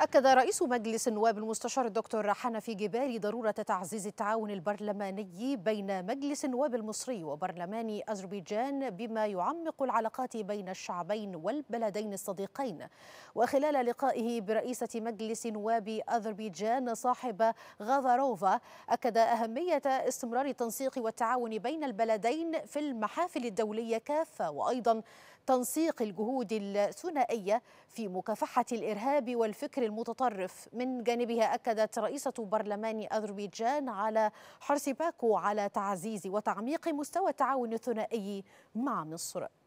أكد رئيس مجلس النواب المستشار الدكتور حنفي جباري ضرورة تعزيز التعاون البرلماني بين مجلس النواب المصري وبرلمان أذربيجان بما يعمق العلاقات بين الشعبين والبلدين الصديقين وخلال لقائه برئيسة مجلس نواب أذربيجان صاحب غافاروفا أكد أهمية استمرار التنسيق والتعاون بين البلدين في المحافل الدولية كافة وأيضا تنسيق الجهود الثنائية في مكافحة الإرهاب والفكر المتطرف من جانبها أكدت رئيسة برلمان أذربيجان على حرص باكو على تعزيز وتعميق مستوى التعاون الثنائي مع مصر